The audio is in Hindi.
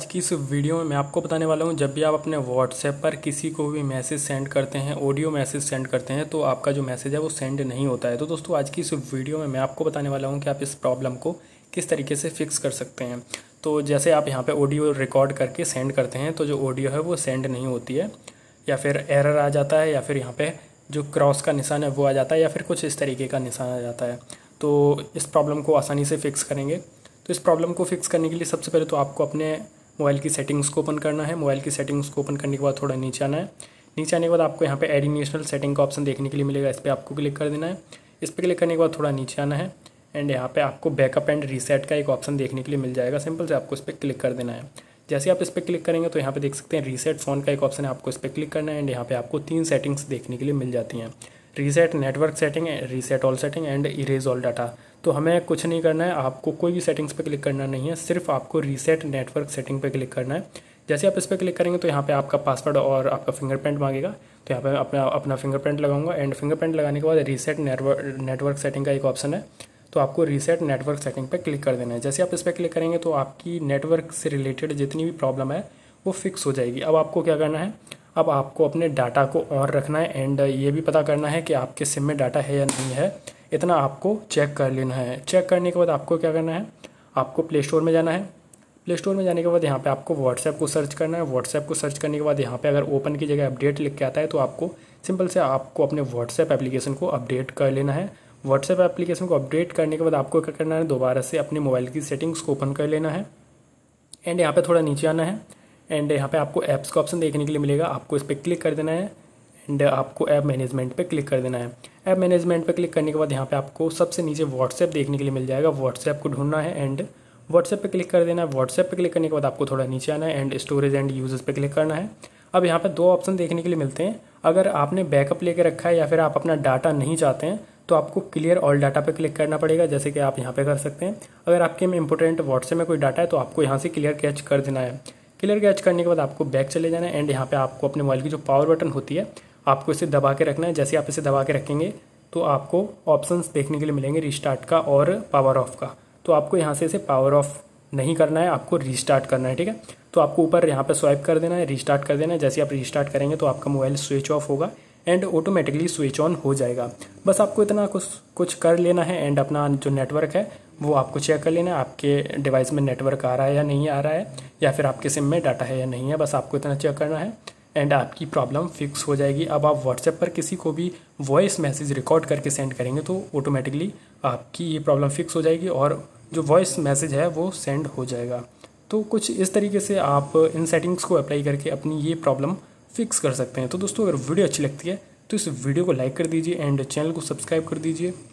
आज की इस वीडियो में मैं आपको बताने वाला हूँ जब भी आप अपने व्हाट्सएप पर किसी को भी मैसेज सेंड करते हैं ऑडियो मैसेज सेंड करते हैं तो आपका जो मैसेज है वो सेंड नहीं होता है तो दोस्तों आज की इस वीडियो में मैं आपको बताने वाला हूँ कि आप इस प्रॉब्लम को किस तरीके से फिक्स कर सकते हैं तो जैसे आप यहाँ पर ऑडियो रिकॉर्ड करके सेंड करते हैं तो जो ऑडियो है वो सेंड नहीं होती है या फिर एरर आ जाता है या फिर यहाँ पर जो क्रॉस का निशान है वो आ जाता है या फिर कुछ इस तरीके का निशान आ जाता है तो इस प्रॉब्लम को आसानी से फिक्स करेंगे तो इस प्रॉब्लम को फिक्स करने के लिए सबसे पहले तो आपको अपने मोबाइल की सेटिंग्स को ओपन करना है मोबाइल की सेटिंग्स को ओपन करने के बाद थोड़ा नीचे आना है नीचे आने के बाद आपको यहाँ पे एडिनेशनल सेटिंग का ऑप्शन देखने के लिए मिलेगा इस पर आपको क्लिक कर देना है इस पर क्लिक करने के बाद थोड़ा नीचे आना है एंड यहाँ पे आपको बैकअप एंड रीसेट का एक ऑप्शन देखने के लिए मिल जाएगा सिंपल से आपको इस पर क्लिक कर देना है जैसे आप इस पर क्लिक करेंगे तो यहाँ पे देख सकते हैं रीसेट फोन का एक ऑप्शन है आपको इस पर क्लिक करना है एंड यहाँ पे आपको तीन सेटिंग्स देखने के लिए मिल जाती हैं reset network setting reset all setting and erase all data तो हमें कुछ नहीं करना है आपको कोई भी सेटिंग्स पे क्लिक करना नहीं है सिर्फ आपको रीसेट नेटवर्क सेटिंग पे क्लिक करना है जैसे आप इस पर क्लिक करेंगे तो यहाँ पे आपका पासवर्ड और आपका फिंगरप्रिंट मांगेगा तो यहाँ पे अपना अपना फिंगरप्रिंट लगाऊंगा एंड फिंगरप्रिंट लगाने के बाद रीसेट नेटवर्क नेटवर्क सेटिंग का एक ऑप्शन है तो आपको रीसेट नेटवर्क सेटिंग पर क्लिक कर देना है जैसे आप इस पर क्लिक करेंगे तो आपकी नेटवर्क से रिलेटेड जितनी भी प्रॉब्लम है वो फिक्स हो जाएगी अब आपको क्या करना है अब आपको अपने डाटा को ऑन रखना है एंड ये भी पता करना है कि आपके सिम में डाटा है या नहीं है इतना आपको चेक कर लेना है चेक करने के बाद आपको क्या करना है आपको प्ले स्टोर में जाना है प्ले स्टोर में जाने के बाद यहाँ पे आपको व्हाट्सएप को सर्च करना है व्हाट्सएप को सर्च करने के बाद यहाँ पे अगर ओपन की जगह अपडेट लिख के आता है तो आपको सिंपल से आपको अपने व्हाट्सएप एप्लीकेशन को अपडेट कर लेना है व्हाट्सएप एप्लीकेशन को अपडेट करने के बाद आपको क्या करना है दोबारा से अपने मोबाइल की सेटिंग्स को ओपन कर लेना है एंड यहाँ पर थोड़ा नीचे आना है एंड uh, यहाँ पे आपको ऐप्स का ऑप्शन देखने के लिए मिलेगा आपको इस पर क्लिक कर देना है एंड uh, आपको ऐप मैनेजमेंट पे क्लिक कर देना है ऐप मैनेजमेंट पे क्लिक करने के बाद यहाँ पे आपको सबसे नीचे व्हाट्सएप देखने के लिए मिल जाएगा व्हाट्सएप को ढूंढना है एंड व्हाट्सएप पे क्लिक कर देना है व्हाट्सएप पे क्लिक करने के बाद आपको थोड़ा नीचे आना है एंड स्टोरेज एंड यूजर्स पे क्लिक करना है अब यहाँ पे दो ऑप्शन देखने के लिए मिलते हैं अगर आपने बैकअप लेके रखा है या फिर आप अपना डाटा नहीं चाहते हैं तो आपको क्लियर ऑल डाटा पे क्लिक करना पड़ेगा जैसे कि आप यहाँ पे कर सकते हैं अगर आपके में इंपोर्टेंट व्हाट्सएप में कोई डाटा है तो आपको यहाँ से क्लियर कैच कर देना है क्लियर कैच करने के बाद आपको बैक चले जाना है एंड यहाँ पे आपको अपने मोबाइल की जो पावर बटन होती है आपको इसे दबा के रखना है जैसे आप इसे दबा के रखेंगे तो आपको ऑप्शंस देखने के लिए मिलेंगे रिस्टार्ट का और पावर ऑफ का तो आपको यहाँ से इसे पावर ऑफ नहीं करना है आपको रिस्टार्ट करना है ठीक है तो आपको ऊपर यहाँ पर स्वाइप कर देना है रिस्टार्ट कर देना है जैसे आप रिस्टार्ट करेंगे तो आपका मोबाइल स्विच ऑफ होगा एंड ऑटोमेटिकली स्विच ऑन हो जाएगा बस आपको इतना कुछ कुछ कर लेना है एंड अपना जो नेटवर्क है वो आपको चेक कर लेना आपके डिवाइस में नेटवर्क आ रहा है या नहीं आ रहा है या फिर आपके सिम में डाटा है या नहीं है बस आपको इतना चेक करना है एंड आपकी प्रॉब्लम फिक्स हो जाएगी अब आप व्हाट्सएप पर किसी को भी वॉइस मैसेज रिकॉर्ड करके सेंड करेंगे तो ऑटोमेटिकली आपकी ये प्रॉब्लम फिक्स हो जाएगी और जो वॉइस मैसेज है वो सेंड हो जाएगा तो कुछ इस तरीके से आप इन सेटिंग्स को अप्लाई करके अपनी ये प्रॉब्लम फिक्स कर सकते हैं तो दोस्तों अगर वीडियो अच्छी लगती है तो इस वीडियो को लाइक कर दीजिए एंड चैनल को सब्सक्राइब कर दीजिए